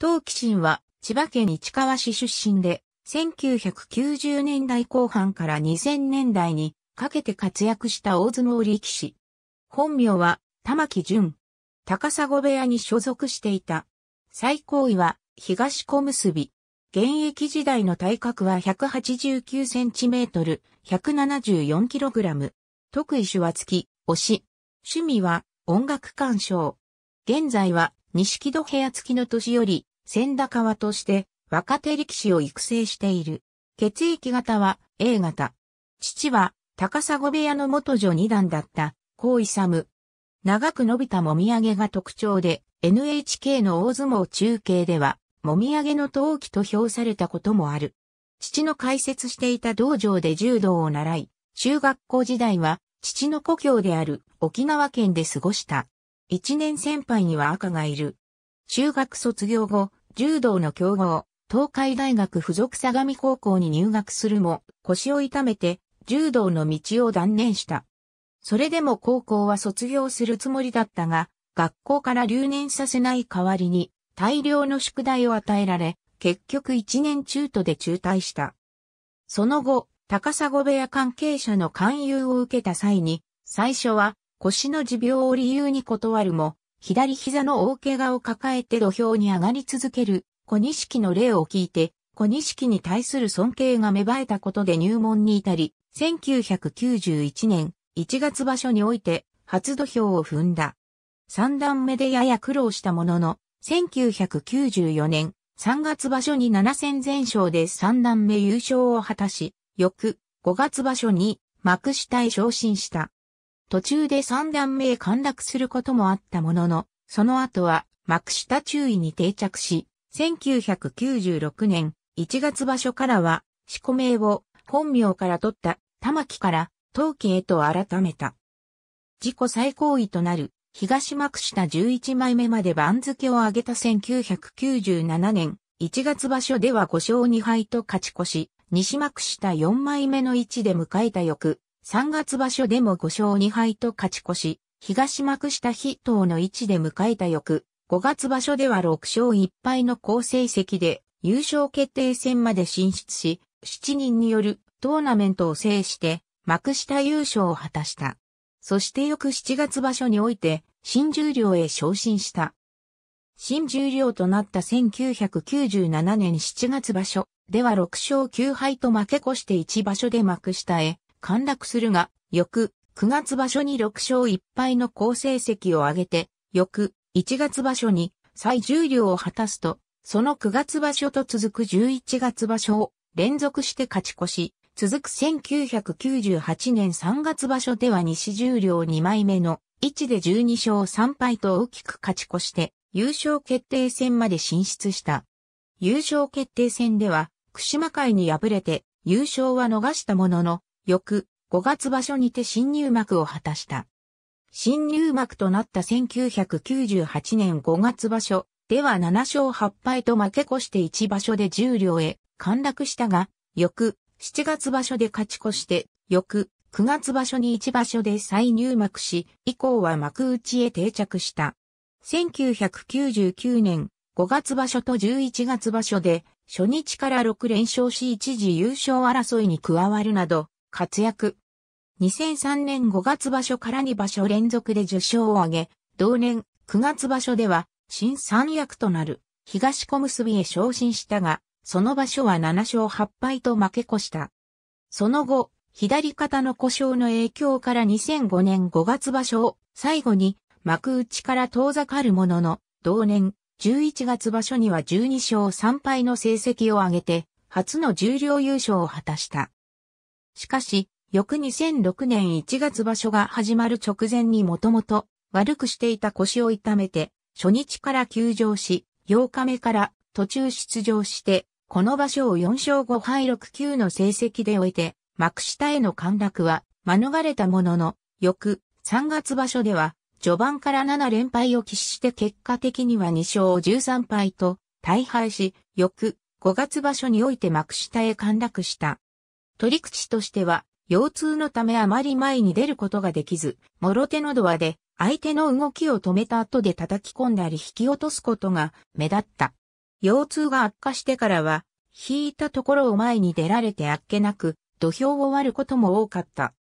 陶器新は千葉県市川市出身で、1990年代後半から2000年代にかけて活躍した大相撲力士。本名は玉木淳。高砂部屋に所属していた。最高位は東小結。現役時代の体格は1 8 9トル、1 7 4ラム。特異話は月、推し。趣味は音楽鑑賞。現在は錦戸部屋付きの年より、千田川として若手力士を育成している。血液型は A 型。父は高砂部屋の元女二段だった、高勇。長く伸びたもみあげが特徴で、NHK の大相撲中継では、もみあげの陶器と評されたこともある。父の解説していた道場で柔道を習い、中学校時代は父の故郷である沖縄県で過ごした。一年先輩には赤がいる。中学卒業後、柔道の強豪、東海大学附属相模高校に入学するも、腰を痛めて、柔道の道を断念した。それでも高校は卒業するつもりだったが、学校から留年させない代わりに、大量の宿題を与えられ、結局一年中途で中退した。その後、高砂部屋関係者の勧誘を受けた際に、最初は腰の持病を理由に断るも、左膝の大怪我を抱えて土俵に上がり続ける小錦の例を聞いて、小錦に対する尊敬が芽生えたことで入門に至り、1991年1月場所において初土俵を踏んだ。三段目でやや苦労したものの、1994年3月場所に7戦全勝で三段目優勝を果たし、翌5月場所に幕下へ昇進した。途中で三段目へ陥落することもあったものの、その後は幕下中位に定着し、1996年1月場所からは、四股名を本名から取った玉木から陶器へと改めた。自己最高位となる東幕下11枚目まで番付を上げた1997年1月場所では5勝2敗と勝ち越し、西幕下4枚目の位置で迎えた翌3月場所でも5勝2敗と勝ち越し、東幕下筆頭の位置で迎えた翌、5月場所では6勝1敗の好成績で優勝決定戦まで進出し、7人によるトーナメントを制して幕下優勝を果たした。そして翌7月場所において新十両へ昇進した。新十両となった1997年7月場所では6勝9敗と負け越して1場所で幕下へ陥落するが、翌9月場所に6勝1敗の好成績を挙げて、翌1月場所に最重量を果たすと、その9月場所と続く11月場所を連続して勝ち越し、続く1998年3月場所では西重量2枚目の1で12勝3敗と大きく勝ち越して優勝決定戦まで進出した。優勝決定戦では、串間会に敗れて優勝は逃したものの、翌5月場所にて新入幕を果たした。新入幕となった1998年5月場所では7勝8敗と負け越して1場所で10両へ陥落したが、翌7月場所で勝ち越して、翌9月場所に1場所で再入幕し、以降は幕内へ定着した。1999年5月場所と11月場所で初日から6連勝し一時優勝争いに加わるなど活躍。2003年5月場所から2場所連続で受賞を挙げ、同年9月場所では新三役となる東小結へ昇進したが、その場所は7勝8敗と負け越した。その後、左肩の故障の影響から2005年5月場所を最後に幕内から遠ざかるものの、同年11月場所には12勝3敗の成績を挙げて、初の重量優勝を果たした。しかし、翌2006年1月場所が始まる直前にもともと悪くしていた腰を痛めて、初日から休場し、8日目から途中出場して、この場所を4勝5敗6級の成績で終えて、幕下への陥落は免れたものの、翌3月場所では、序盤から7連敗を喫して結果的には2勝13敗と大敗し、翌5月場所において幕下へ陥落した。取り口としては、腰痛のためあまり前に出ることができず、諸手のドアで相手の動きを止めた後で叩き込んだり引き落とすことが目立った。腰痛が悪化してからは、引いたところを前に出られてあっけなく、土俵を割ることも多かった。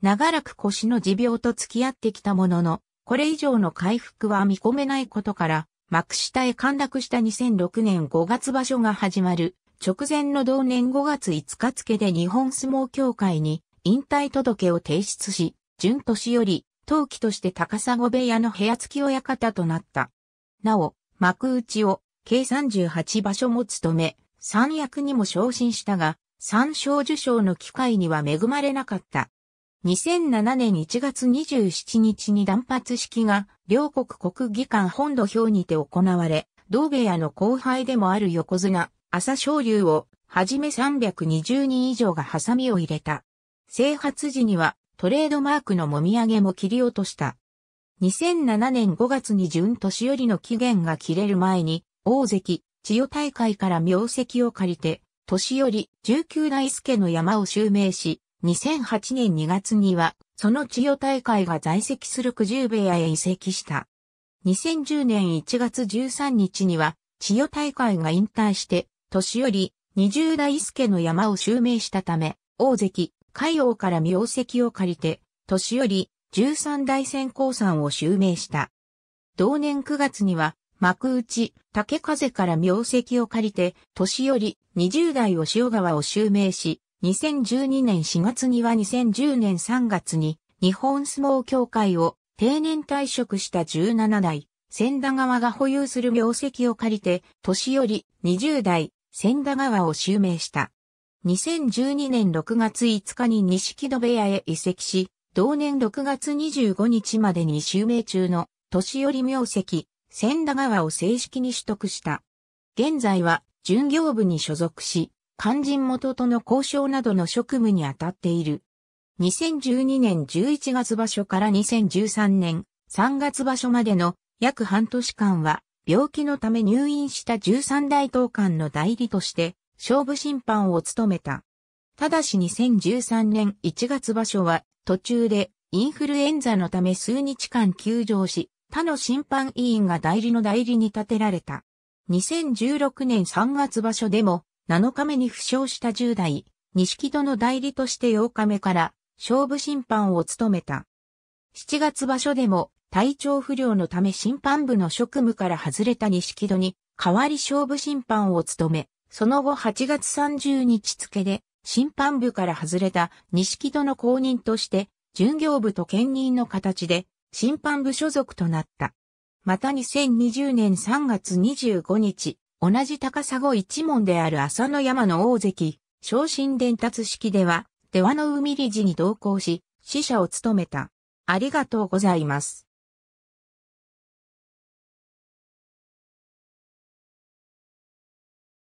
長らく腰の持病と付き合ってきたものの、これ以上の回復は見込めないことから、幕下へ陥落した2006年5月場所が始まる直前の同年5月5日付で日本相撲協会に引退届を提出し、準年より、当期として高砂部屋の部屋付き親方となった。なお、幕内を計38場所も務め、三役にも昇進したが、三賞受賞の機会には恵まれなかった。2007年1月27日に断髪式が両国国技館本土表にて行われ、同部屋の後輩でもある横綱、朝昇龍をはじめ320人以上がハサミを入れた。制発時にはトレードマークのもみあげも切り落とした。2007年5月に準年寄りの期限が切れる前に、大関、千代大会から名跡を借りて、年寄り19大助の山を襲名し、2008年2月には、その千代大会が在籍する九十部屋へ移籍した。2010年1月13日には、千代大会が引退して、年寄、り、二十代助の山を襲名したため、大関、海王から名跡を借りて、年寄、り、十三代先行山を襲名した。同年九月には、幕内、竹風から名跡を借りて、年寄、り、二十代を塩川を襲名し、2012年4月には2010年3月に、日本相撲協会を定年退職した十七代、千田川が保有する名跡を借りて、年寄り二十代、千田川を襲名した。2012年6月5日に錦戸部屋へ移籍し、同年6月25日までに襲名中の年寄名跡、千田川を正式に取得した。現在は巡業部に所属し、肝心元との交渉などの職務に当たっている。2012年11月場所から2013年3月場所までの約半年間は病気のため入院した13代当官の代理として、勝負審判を務めた。ただし2013年1月場所は、途中でインフルエンザのため数日間休場し、他の審判委員が代理の代理に立てられた。2016年3月場所でも、7日目に負傷した10代、木戸の代理として8日目から、勝負審判を務めた。7月場所でも、体調不良のため審判部の職務から外れた錦戸に、代わり勝負審判を務め、その後8月30日付で、審判部から外れた錦戸の公認として、巡業部と兼任の形で、審判部所属となった。また2020年3月25日、同じ高砂一門である浅野山の大関、昇進伝達式では、出羽の海理事に同行し、死者を務めた。ありがとうございます。